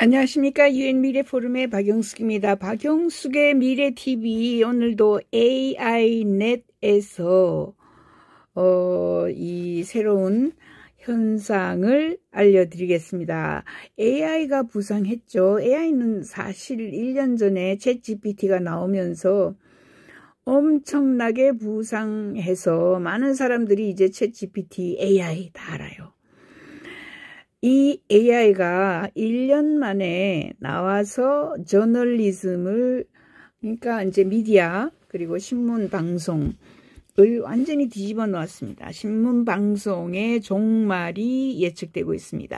안녕하십니까. 유엔 미래 포럼의 박영숙입니다. 박영숙의 미래 TV 오늘도 AI넷에서 어, 이 새로운 현상을 알려드리겠습니다. AI가 부상했죠. AI는 사실 1년 전에 챗GPT가 나오면서 엄청나게 부상해서 많은 사람들이 이제 챗GPT AI 다 알아요. 이 AI가 1년 만에 나와서 저널리즘을 그러니까 이제 미디어 그리고 신문 방송을 완전히 뒤집어 놓았습니다. 신문 방송의 종말이 예측되고 있습니다.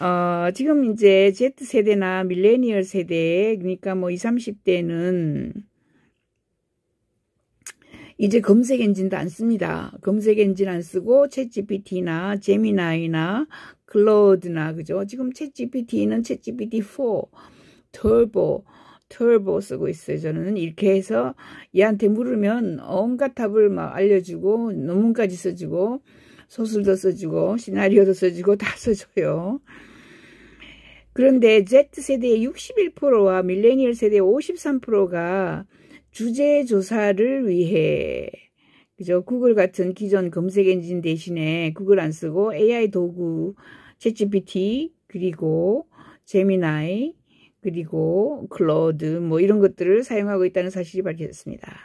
어, 지금 이제 Z세대나 밀레니얼 세대, 그러니까 뭐 20, 30대는 이제 검색 엔진도 안 씁니다. 검색 엔진 안 쓰고 챗GPT나 제미나이나 클로드나 그죠? 지금 챗GPT는 챗GPT4, 털보, 털보 쓰고 있어요. 저는 이렇게 해서 얘한테 물으면 온갖 답을 막 알려주고 논문까지 써주고 소설도 써주고 시나리오도 써주고 다 써줘요. 그런데 Z세대의 61%와 밀레니얼 세대의 53%가 주제 조사를 위해 그죠? 구글 같은 기존 검색 엔진 대신에 구글 안 쓰고 AI 도구 챗GPT 그리고 제미나이 그리고 클로드 뭐 이런 것들을 사용하고 있다는 사실이 밝혀졌습니다.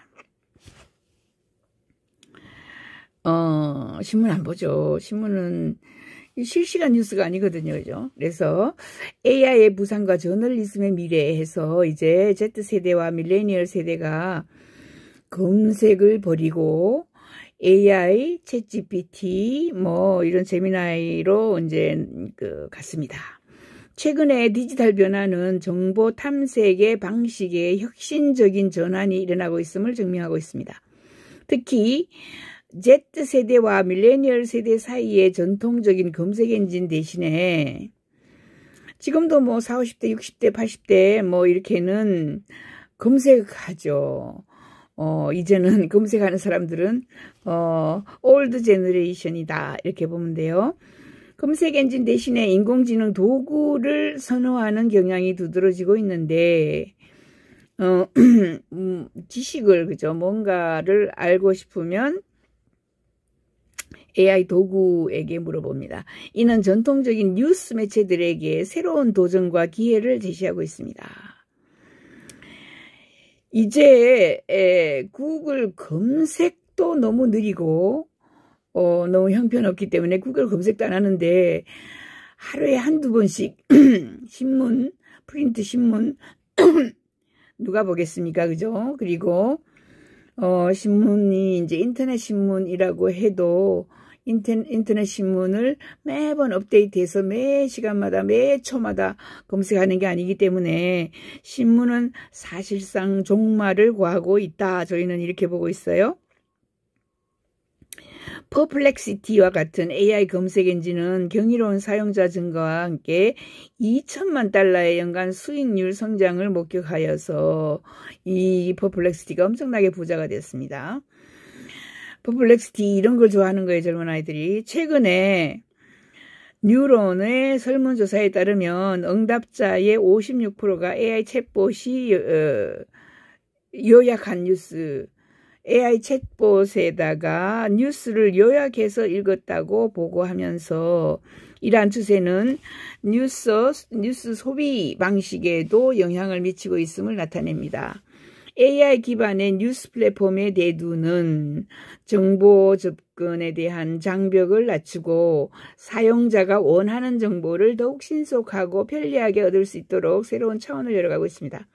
어, 신문 안 보죠. 신문은 실시간 뉴스가 아니거든요. 그죠? 그래서 AI의 부상과 저널리즘의 미래에서 이제 Z세대와 밀레니얼 세대가 검색을 버리고 AI, 챗GPT 뭐 이런 재미나이로 이제 그 갔습니다. 최근에 디지털 변화는 정보 탐색의 방식에 혁신적인 전환이 일어나고 있음을 증명하고 있습니다. 특히 Z세대와 밀레니얼 세대 사이의 전통적인 검색 엔진 대신에 지금도 뭐 40, 50대, 60대, 80대 뭐 이렇게는 검색하죠. 어, 이제는 검색하는 사람들은 어, 올드 제너레이션이다 이렇게 보면 돼요. 검색 엔진 대신에 인공지능 도구를 선호하는 경향이 두드러지고 있는데 어, 음, 지식을 그죠 뭔가를 알고 싶으면 AI 도구에게 물어봅니다. 이는 전통적인 뉴스 매체들에게 새로운 도전과 기회를 제시하고 있습니다. 이제 에, 구글 검색도 너무 느리고 어, 너무 형편없기 때문에 구글 검색도 안 하는데 하루에 한두 번씩 신문, 프린트 신문 누가 보겠습니까? 그죠? 그리고 어, 신문이 이제 인터넷 신문이라고 해도 인터넷, 신문을 매번 업데이트해서 매 시간마다 매 초마다 검색하는 게 아니기 때문에 신문은 사실상 종말을 구하고 있다. 저희는 이렇게 보고 있어요. 퍼플렉시티와 같은 AI 검색 엔진은 경이로운 사용자 증가와 함께 2천만 달러의 연간 수익률 성장을 목격하여서 이 퍼플렉시티가 엄청나게 부자가 됐습니다. 퍼플렉스티 이런 걸 좋아하는 거예요. 젊은 아이들이. 최근에 뉴런의 설문조사에 따르면 응답자의 56%가 AI 챗봇이 어, 요약한 뉴스, AI 챗봇에다가 뉴스를 요약해서 읽었다고 보고하면서 이러한 추세는 뉴스, 뉴스 소비 방식에도 영향을 미치고 있음을 나타냅니다. AI 기반의 뉴스 플랫폼에 내두는 정보 접근에 대한 장벽을 낮추고 사용자가 원하는 정보를 더욱 신속하고 편리하게 얻을 수 있도록 새로운 차원을 열어가고 있습니다.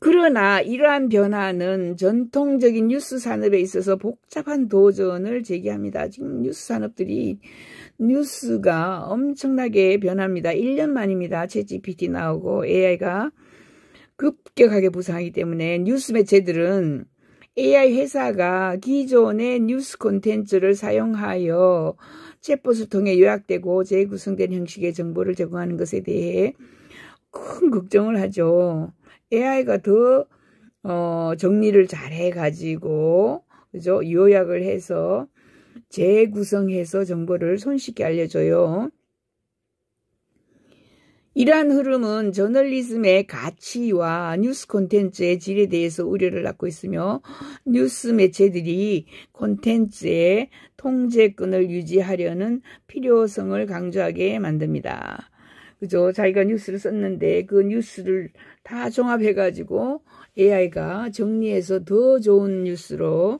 그러나 이러한 변화는 전통적인 뉴스 산업에 있어서 복잡한 도전을 제기합니다. 지금 뉴스 산업들이 뉴스가 엄청나게 변합니다. 1년 만입니다. 채 GPT 나오고 AI가 급격하게 부상하기 때문에 뉴스 매체들은 AI 회사가 기존의 뉴스 콘텐츠를 사용하여 챗봇을 통해 요약되고 재구성된 형식의 정보를 제공하는 것에 대해 큰 걱정을 하죠. AI가 더 어, 정리를 잘해 가지고 그죠? 요약을 해서 재구성해서 정보를 손쉽게 알려줘요. 이러한 흐름은 저널리즘의 가치와 뉴스 콘텐츠의 질에 대해서 우려를 낳고 있으며 뉴스 매체들이 콘텐츠의 통제권을 유지하려는 필요성을 강조하게 만듭니다. 그죠? 자기가 뉴스를 썼는데 그 뉴스를 다 종합해가지고 AI가 정리해서 더 좋은 뉴스로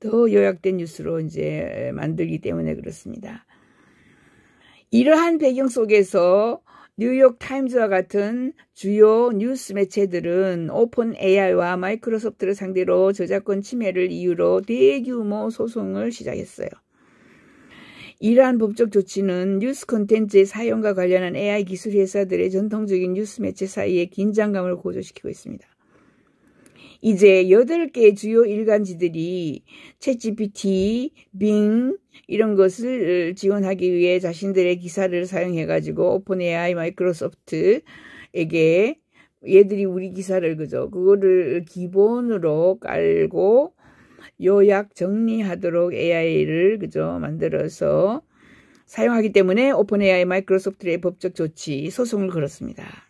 더 요약된 뉴스로 이제 만들기 때문에 그렇습니다. 이러한 배경 속에서 뉴욕 타임즈와 같은 주요 뉴스 매체들은 오픈 AI와 마이크로소프트를 상대로 저작권 침해를 이유로 대규모 소송을 시작했어요. 이러한 법적 조치는 뉴스 콘텐츠의 사용과 관련한 AI 기술 회사들의 전통적인 뉴스 매체 사이의 긴장감을 고조시키고 있습니다. 이제 8개의 주요 일간지들이 챗GPT, 빙 이런 것을 어, 지원하기 위해 자신들의 기사를 사용해가지고 오픈AI, 마이크로소프트에게 얘들이 우리 기사를 그죠 그거를 기본으로 깔고 요약 정리하도록 AI를 그죠 만들어서 사용하기 때문에 오픈AI 마이크로소프트의 법적 조치 소송을 걸었습니다.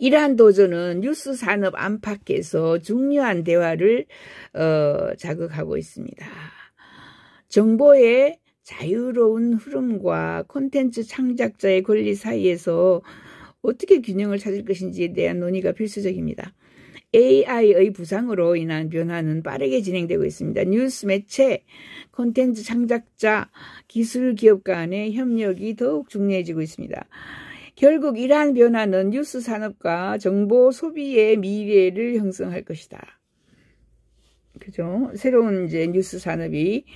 이러한 도전은 뉴스 산업 안팎에서 중요한 대화를 어, 자극하고 있습니다. 정보의 자유로운 흐름과 콘텐츠 창작자의 권리 사이에서 어떻게 균형을 찾을 것인지에 대한 논의가 필수적입니다. AI의 부상으로 인한 변화는 빠르게 진행되고 있습니다. 뉴스 매체, 콘텐츠 창작자, 기술 기업 간의 협력이 더욱 중요해지고 있습니다. 결국 이러한 변화는 뉴스 산업과 정보 소비의 미래를 형성할 것이다. 그죠? 새로운 이제 뉴스 산업이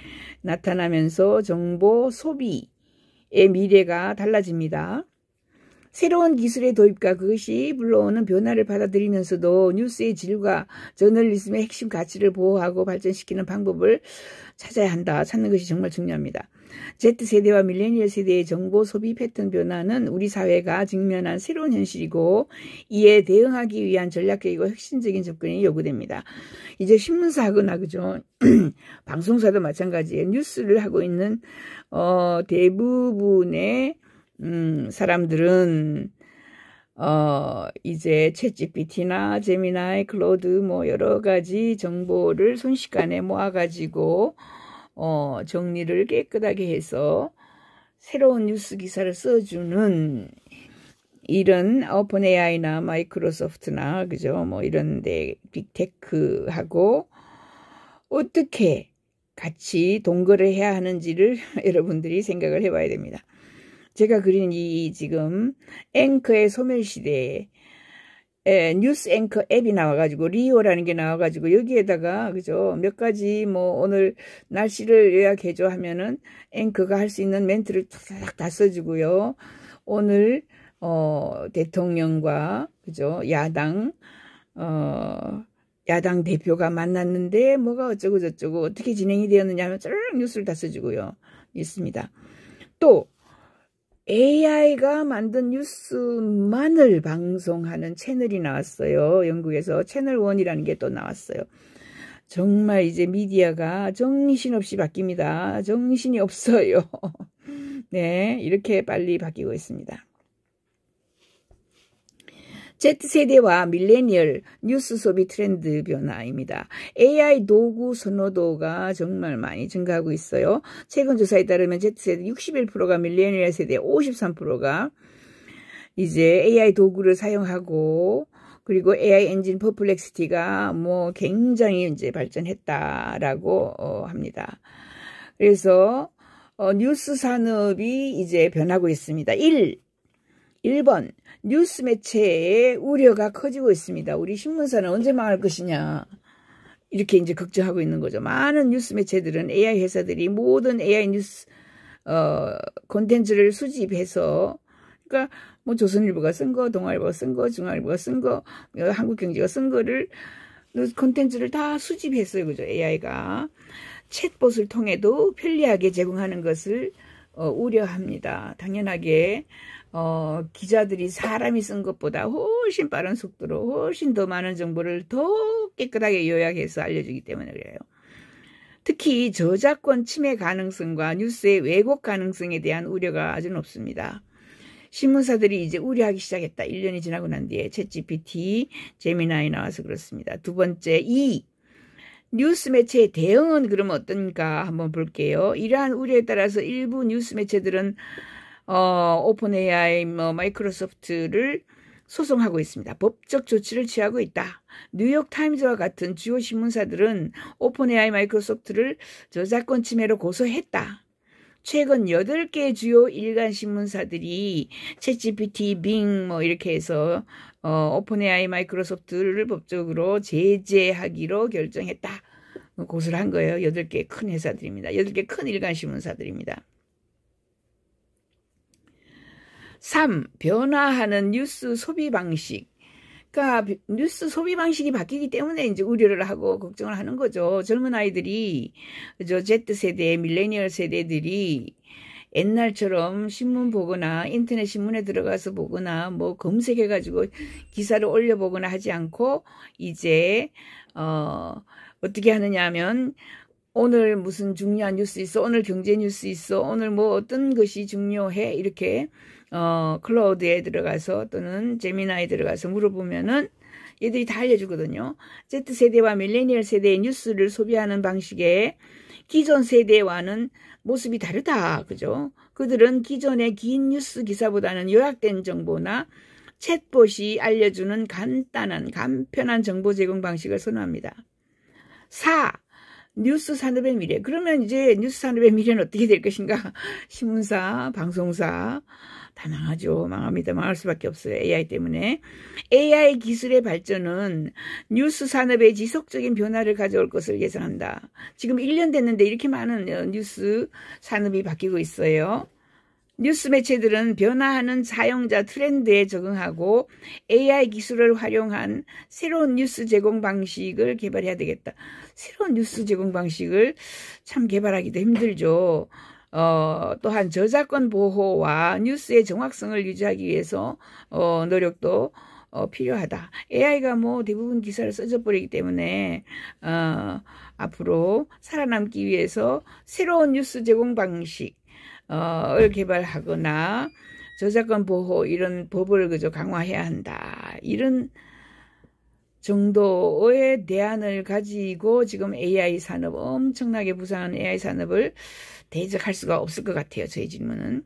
나타나면서 정보 소비의 미래가 달라집니다. 새로운 기술의 도입과 그것이 불러오는 변화를 받아들이면서도 뉴스의 질과 저널리즘의 핵심 가치를 보호하고 발전시키는 방법을 찾아야 한다. 찾는 것이 정말 중요합니다. Z세대와 밀레니얼 세대의 정보 소비 패턴 변화는 우리 사회가 직면한 새로운 현실이고 이에 대응하기 위한 전략적이고 혁신적인 접근이 요구됩니다. 이제 신문사하거나 그죠 방송사도 마찬가지에 뉴스를 하고 있는 어 대부분의 음 사람들은 어, 이제 채 g p t 나 제미나이, 클로드 뭐 여러 가지 정보를 순식간에 모아가지고 어, 정리를 깨끗하게 해서 새로운 뉴스 기사를 써주는 이런 오픈 어, AI나 마이크로소프트나 그죠 뭐 이런데 빅테크하고 어떻게 같이 동거를 해야 하는지를 여러분들이 생각을 해봐야 됩니다. 제가 그린 이 지금 앵커의 소멸시대에 에, 예, 뉴스 앵커 앱이 나와가지고, 리오라는 게 나와가지고, 여기에다가, 그죠? 몇 가지, 뭐, 오늘 날씨를 요약해줘 하면은, 앵커가 할 수 있는 멘트를 탁탁 다 써주고요. 오늘, 어, 대통령과, 그죠? 야당, 어, 야당 대표가 만났는데, 뭐가 어쩌고저쩌고, 어떻게 진행이 되었느냐 하면, 쭉 뉴스를 다 써주고요. 있습니다. 또, AI가 만든 뉴스만을 방송하는 채널이 나왔어요. 영국에서 채널 원이라는 게 또 나왔어요. 정말 이제 미디어가 정신없이 바뀝니다. 정신이 없어요. 네, 이렇게 빨리 바뀌고 있습니다. Z세대와 밀레니얼 뉴스 소비 트렌드 변화입니다. AI 도구 선호도가 정말 많이 증가하고 있어요. 최근 조사에 따르면 Z세대 61%가 밀레니얼 세대 53%가 이제 AI 도구를 사용하고 그리고 AI 엔진 퍼플렉시티가 뭐 굉장히 이제 발전했다라고 어, 합니다. 그래서 어, 뉴스 산업이 이제 변하고 있습니다. 1. 1번 뉴스 매체의 우려가 커지고 있습니다. 우리 신문사는 언제 망할 것이냐. 이렇게 이제 걱정하고 있는 거죠. 많은 뉴스 매체들은 AI 회사들이 모든 AI 뉴스 어 콘텐츠를 수집해서 그러니까 뭐 조선일보가 쓴 거, 동아일보쓴 거, 중앙일보가 쓴 거, 어, 한국경제가 쓴 거를 그 콘텐츠를 다 수집했어요. 그죠? AI가 챗봇을 통해도 편리하게 제공하는 것을 어, 우려합니다. 당연하게 어, 기자들이 사람이 쓴 것보다 훨씬 빠른 속도로 훨씬 더 많은 정보를 더 깨끗하게 요약해서 알려주기 때문에 그래요. 특히 저작권 침해 가능성과 뉴스의 왜곡 가능성에 대한 우려가 아주 높습니다. 신문사들이 이제 우려하기 시작했다. 1년이 지나고 난 뒤에 챗GPT, 제미나이 나와서 그렇습니다. 두 번째, 2. 뉴스 매체의 대응은 그럼 어떤가 한번 볼게요. 이러한 우려에 따라서 일부 뉴스 매체들은 어, 오픈 AI, 뭐, 마이크로소프트를 소송하고 있습니다. 법적 조치를 취하고 있다. 뉴욕 타임즈와 같은 주요 신문사들은 오픈 AI 마이크로소프트를 저작권 침해로 고소했다. 최근 8개의 주요 일간 신문사들이 챗GPT, 빙, 뭐, 이렇게 해서, 어, 오픈 AI 마이크로소프트를 법적으로 제재하기로 결정했다. 고소를 한 거예요. 8개 큰 회사들입니다. 8개 큰 일간 신문사들입니다. 3. 변화하는 뉴스 소비 방식. 그러니까 뉴스 소비 방식이 바뀌기 때문에 이제 우려를 하고 걱정을 하는 거죠. 젊은 아이들이 그죠? Z세대, 밀레니얼 세대들이 옛날처럼 신문 보거나 인터넷 신문에 들어가서 보거나 뭐 검색해 가지고 기사를 올려 보거나 하지 않고 이제 어 어떻게 하느냐면 하 오늘 무슨 중요한 뉴스 있어 오늘 경제 뉴스 있어 오늘 뭐 어떤 것이 중요해 이렇게 어, 클라우드에 들어가서 또는 제미나에 들어가서 물어보면은 얘들이 다 알려주거든요. Z세대와 밀레니얼 세대의 뉴스를 소비하는 방식에 기존 세대와는 모습이 다르다. 그죠? 그들은 기존의 긴 뉴스 기사보다는 요약된 정보나 챗봇이 알려주는 간단한 간편한 정보 제공 방식을 선호합니다. 4. 뉴스 산업의 미래. 그러면 이제 뉴스 산업의 미래는 어떻게 될 것인가? 신문사, 방송사 다 망하죠. 망합니다. 망할 수밖에 없어요. AI 때문에. AI 기술의 발전은 뉴스 산업의 지속적인 변화를 가져올 것을 예상한다. 지금 1년 됐는데 이렇게 많은 뉴스 산업이 바뀌고 있어요. 뉴스 매체들은 변화하는 사용자 트렌드에 적응하고 AI 기술을 활용한 새로운 뉴스 제공 방식을 개발해야 되겠다. 새로운 뉴스 제공 방식을 참 개발하기도 힘들죠. 어, 또한 저작권 보호와 뉴스의 정확성을 유지하기 위해서 어, 노력도 어, 필요하다. AI가 뭐 대부분 기사를 써져버리기 때문에 어, 앞으로 살아남기 위해서 새로운 뉴스 제공 방식 어,을 개발하거나 저작권 보호 이런 법을 그저 강화해야 한다. 이런 정도의 대안을 가지고 지금 AI 산업 엄청나게 부상한 AI 산업을 대적할 수가 없을 것 같아요. 저희 질문은.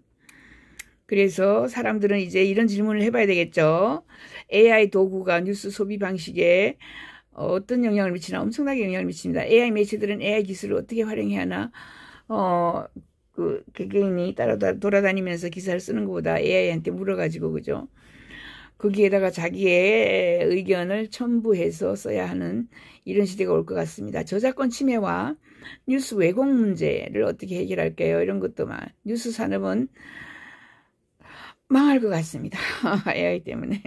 그래서 사람들은 이제 이런 질문을 해봐야 되겠죠. AI 도구가 뉴스 소비 방식에 어떤 영향을 미치나 엄청나게 영향을 미칩니다. AI 매체들은 AI 기술을 어떻게 활용해야 하나? 어, 그 개개인이 따라 돌아다니면서 기사를 쓰는 것보다 AI한테 물어가지고 그죠? 거기에다가 자기의 의견을 첨부해서 써야 하는 이런 시대가 올 것 같습니다. 저작권 침해와 뉴스 왜곡 문제를 어떻게 해결할까요? 이런 것도 막 뉴스 산업은 망할 것 같습니다. AI 때문에.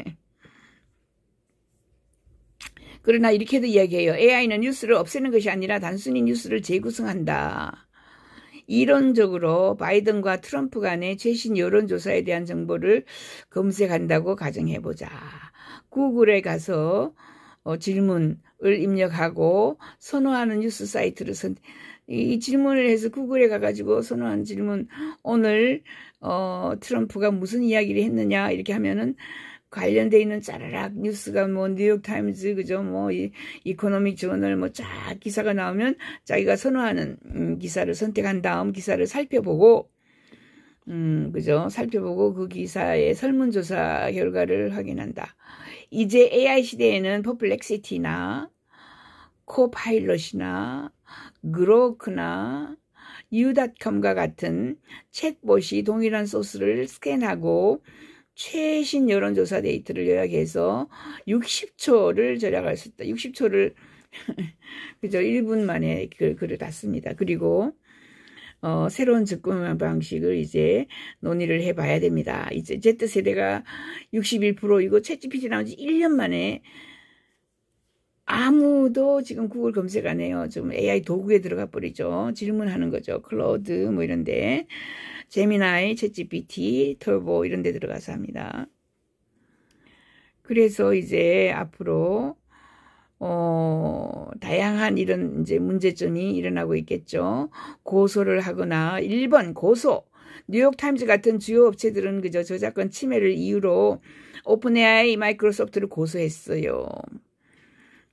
그러나 이렇게도 이야기해요. AI는 뉴스를 없애는 것이 아니라 단순히 뉴스를 재구성한다. 이론적으로 바이든과 트럼프 간의 최신 여론조사에 대한 정보를 검색한다고 가정해보자. 구글에 가서 어, 질문을 입력하고 선호하는 뉴스 사이트를 선, 이 질문을 해서 구글에 가가지고 선호한 질문, 오늘, 어, 트럼프가 무슨 이야기를 했느냐, 이렇게 하면은 관련돼 있는 짜라락 뉴스가 뭐 뉴욕타임즈 그죠 뭐 이, 이코노미 저널 뭐 쫙 기사가 나오면 자기가 선호하는 음, 기사를 선택한 다음 기사를 살펴보고 음 그죠 살펴보고 그 기사의 설문조사 결과를 확인한다. 이제 AI 시대에는 퍼플렉시티나 코파일럿이나 그로크나 유닷컴과 같은 챗봇이 동일한 소스를 스캔하고 최신 여론조사 데이터를 요약해서 60초를 절약할 수 있다. 60초를 그죠 1분 만에 글, 그 글을 땄습니다. 그리고 어, 새로운 접근 방식을 이제 논의를 해봐야 됩니다. 이제 Z 세대가 61%이고 채찌피지 나온 지 1년 만에 아무도 지금 구글 검색 안 해요. 지금 AI 도구에 들어가 버리죠. 질문하는 거죠. 클로드 뭐 이런데. 제미나이, 채찌PT, 털보 이런 데 들어가서 합니다. 그래서 이제 앞으로 어, 다양한 이런 이제 문제점이 일어나고 있겠죠. 고소를 하거나 1번 고소 뉴욕타임즈 같은 주요 업체들은 그저 저작권 침해를 이유로 오픈AI 마이크로소프트를 고소했어요.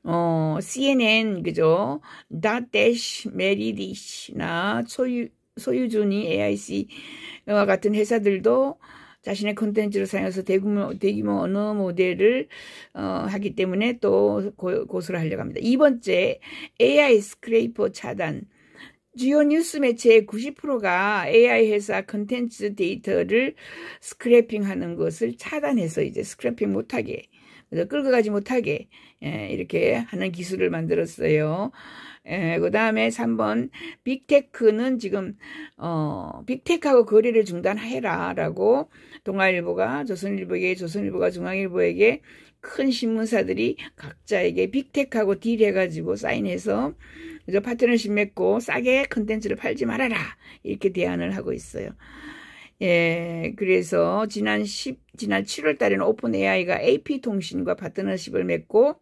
어, CNN, 그죠? 다데시 메리디시나 초유, 소유주니 AIC와 같은 회사들도 자신의 콘텐츠를 사용해서 대규모, 대규모 언어 모델을 어, 하기 때문에 또 고, 소를 하려고 합니다. 이번째 AI 스크레이퍼 차단 주요 뉴스 매체의 90%가 AI 회사 컨텐츠 데이터를 스크래핑하는 것을 차단해서 이제 스크래핑 못하게 끌고 가지 못하게 예, 이렇게 하는 기술을 만들었어요. 예, 그 다음에 3번 빅테크는 지금 어 빅테크하고 거리를 중단해라 라고 동아일보가 조선일보에게 조선일보가 중앙일보에게 큰 신문사들이 각자에게 빅테크하고 딜해가지고 사인해서 그래서 파트너십 맺고 싸게 컨텐츠를 팔지 말아라 이렇게 대안을 하고 있어요. 예, 그래서 지난 10, 지난 7월 달에는 오픈 AI가 AP통신과 파트너십을 맺고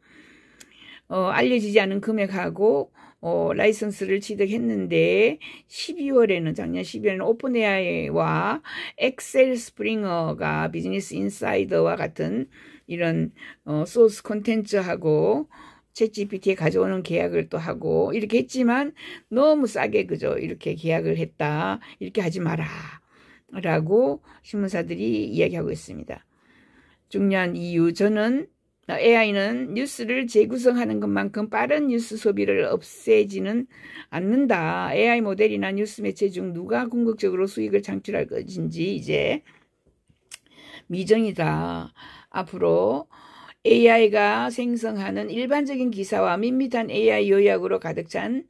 어, 알려지지 않은 금액하고 어, 라이선스를 취득했는데 12월에는 작년 12월에는 오픈에아와 엑셀 스프링어가 비즈니스 인사이더와 같은 이런 어, 소스 콘텐츠하고 챗GPT에 가져오는 계약을 또 하고 이렇게 했지만 너무 싸게 그죠 이렇게 계약을 했다 이렇게 하지 마라 라고 신문사들이 이야기하고 있습니다. 중요한 이유 저는 AI는 뉴스를 재구성하는 것만큼 빠른 뉴스 소비를 없애지는 않는다. AI 모델이나 뉴스 매체 중 누가 궁극적으로 수익을 창출할 것인지 이제 미정이다. 앞으로 AI가 생성하는 일반적인 기사와 밋밋한 AI 요약으로 가득 찬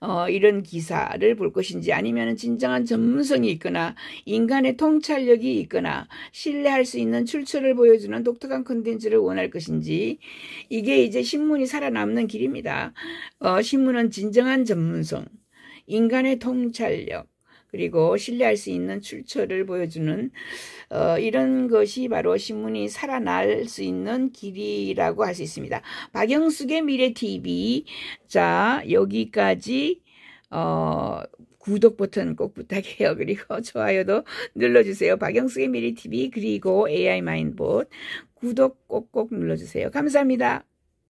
어, 이런 기사를 볼 것인지 아니면 진정한 전문성이 있거나 인간의 통찰력이 있거나 신뢰할 수 있는 출처를 보여주는 독특한 콘텐츠를 원할 것인지 이게 이제 신문이 살아남는 길입니다. 어, 신문은 진정한 전문성, 인간의 통찰력, 그리고 신뢰할 수 있는 출처를 보여주는 어, 이런 것이 바로 신문이 살아날 수 있는 길이라고 할 수 있습니다. 박영숙의 미래TV 자 여기까지 어, 구독 버튼 꼭 부탁해요. 그리고 좋아요도 눌러주세요. 박영숙의 미래TV 그리고 AI 마인봇 구독 꼭꼭 눌러주세요. 감사합니다.